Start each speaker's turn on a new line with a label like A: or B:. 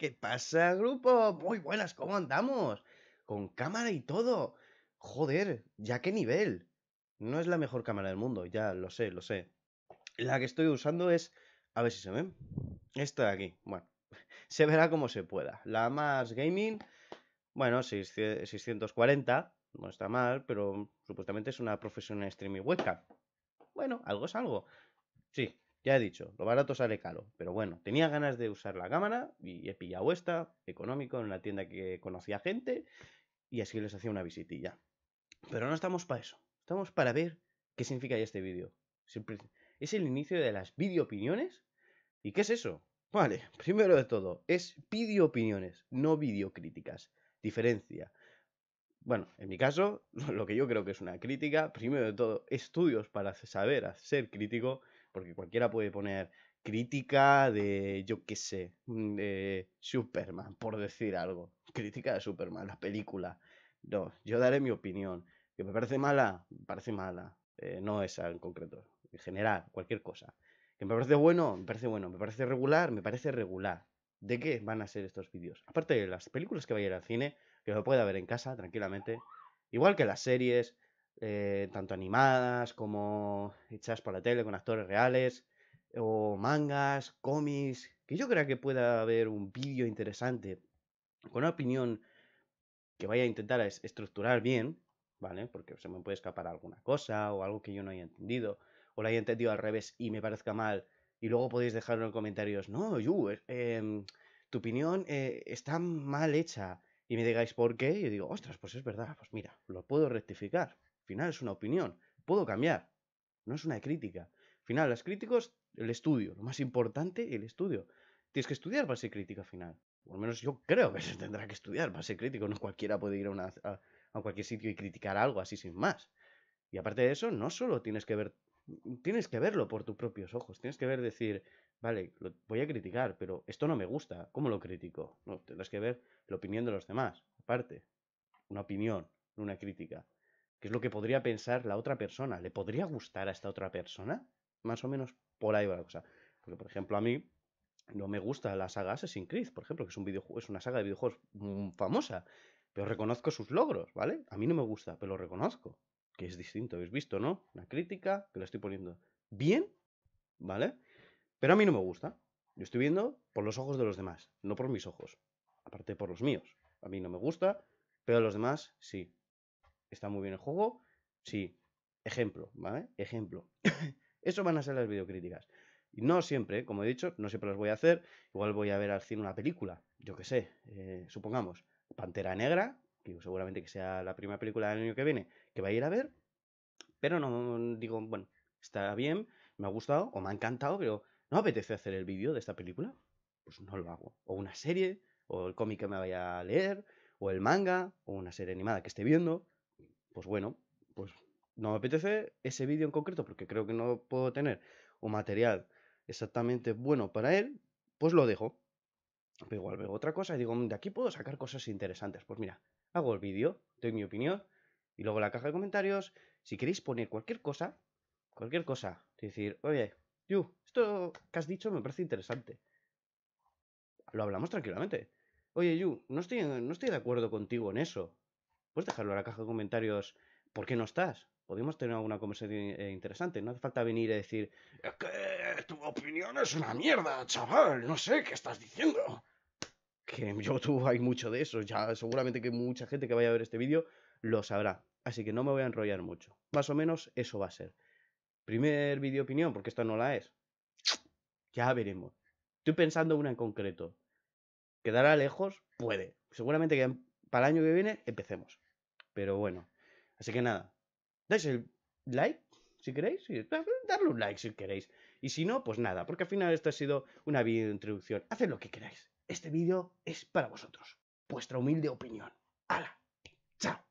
A: ¿qué pasa, grupo? Muy buenas, ¿cómo andamos? Con cámara y todo. Joder, ya qué nivel. No es la mejor cámara del mundo, ya lo sé, lo sé. La que estoy usando es, a ver si se ven, esta de aquí. Bueno, se verá como se pueda. La más gaming, bueno, 640, no está mal, pero supuestamente es una profesional streaming webcam. Bueno, algo es algo. Sí, ya he dicho, lo barato sale caro, pero bueno, tenía ganas de usar la cámara y he pillado esta, económico, en una tienda que conocía gente, y así les hacía una visitilla. Pero no estamos para eso, estamos para ver qué significa este vídeo. Es el inicio de las video opiniones. ¿Y qué es eso? Vale, primero de todo, es video opiniones, no videocríticas, Diferencia. Bueno, en mi caso, lo que yo creo que es una crítica, primero de todo, estudios para saber ser crítico porque cualquiera puede poner crítica de, yo qué sé, mm, de Superman, por decir algo. Crítica de Superman, la película. No, yo daré mi opinión. ¿Que me parece mala? Me parece mala. Eh, no esa en concreto. En general, cualquier cosa. ¿Que me parece bueno? Me parece bueno. ¿Me parece regular? Me parece regular. ¿De qué van a ser estos vídeos? Aparte de las películas que vaya a ir al cine, que lo pueda ver en casa tranquilamente. Igual que las series, eh, tanto animadas como hechas por la tele con actores reales, o mangas, cómics, que yo creo que pueda haber un vídeo interesante con una opinión que vaya a intentar estructurar bien, ¿vale? Porque se me puede escapar alguna cosa o algo que yo no haya entendido, o la haya entendido al revés y me parezca mal, y luego podéis dejarlo en los comentarios, no, you, em, tu opinión eh, está mal hecha, y me digáis por qué, y yo digo, ostras, pues es verdad, pues mira, lo puedo rectificar final es una opinión. Puedo cambiar. No es una crítica. final, las críticos, el estudio. Lo más importante, el estudio. Tienes que estudiar para ser crítica final. O al menos yo creo que se tendrá que estudiar para ser crítico. No cualquiera puede ir a, a, cualquier sitio y criticar algo así sin más. Y aparte de eso, no solo tienes que ver tienes que verlo por tus propios ojos, tienes que ver decir, vale, lo voy a criticar, pero esto no me gusta, ¿cómo lo critico? No, tendrás que ver la opinión de los demás, aparte, una opinión, No una crítica. ¿Qué es lo que podría pensar la otra persona. ¿Le podría gustar a esta otra persona? Más o menos por ahí va la cosa. Porque, por ejemplo, a mí no me gusta la saga Assassin's Creed, por ejemplo, que es, un videojuego, es una saga de videojuegos mm, famosa, pero reconozco sus logros, ¿vale? A mí no me gusta, pero lo reconozco, que es distinto, habéis visto, ¿no? Una crítica que la estoy poniendo bien, ¿vale? Pero a mí no me gusta. Yo estoy viendo por los ojos de los demás, no por mis ojos, aparte por los míos. A mí no me gusta, pero a los demás sí. ¿Está muy bien el juego? Sí. Ejemplo, ¿vale? Ejemplo. Eso van a ser las videocríticas. Y no siempre, como he dicho, no siempre las voy a hacer. Igual voy a ver al cine una película, yo qué sé, eh, supongamos, Pantera Negra, que seguramente que sea la primera película del año que viene, que va a ir a ver. Pero no mm, digo, bueno, está bien, me ha gustado o me ha encantado, pero no apetece hacer el vídeo de esta película. Pues no lo hago. O una serie, o el cómic que me vaya a leer, o el manga, o una serie animada que esté viendo pues bueno, pues no me apetece ese vídeo en concreto porque creo que no puedo tener un material exactamente bueno para él, pues lo dejo. Pero igual veo otra cosa y digo, mm, de aquí puedo sacar cosas interesantes. Pues mira, hago el vídeo, doy mi opinión y luego la caja de comentarios, si queréis poner cualquier cosa, cualquier cosa, decir, oye, Yu, esto que has dicho me parece interesante. Lo hablamos tranquilamente. Oye, Yu, no estoy, no estoy de acuerdo contigo en eso. Pues dejarlo en la caja de comentarios. ¿Por qué no estás? Podemos tener alguna conversación eh, interesante. No hace falta venir a decir, es que tu opinión es una mierda, chaval. No sé qué estás diciendo. Que en YouTube hay mucho de eso. Ya seguramente que mucha gente que vaya a ver este vídeo lo sabrá. Así que no me voy a enrollar mucho. Más o menos eso va a ser. Primer vídeo opinión, porque esta no la es. Ya veremos. Estoy pensando una en concreto. ¿Quedará lejos? Puede. Seguramente que para el año que viene empecemos. Pero bueno, así que nada, dais el like si queréis, darle un like si queréis. Y si no, pues nada, porque al final esto ha sido una video introducción. Haced lo que queráis. Este vídeo es para vosotros. Vuestra humilde opinión. ¡Hala! ¡Chao!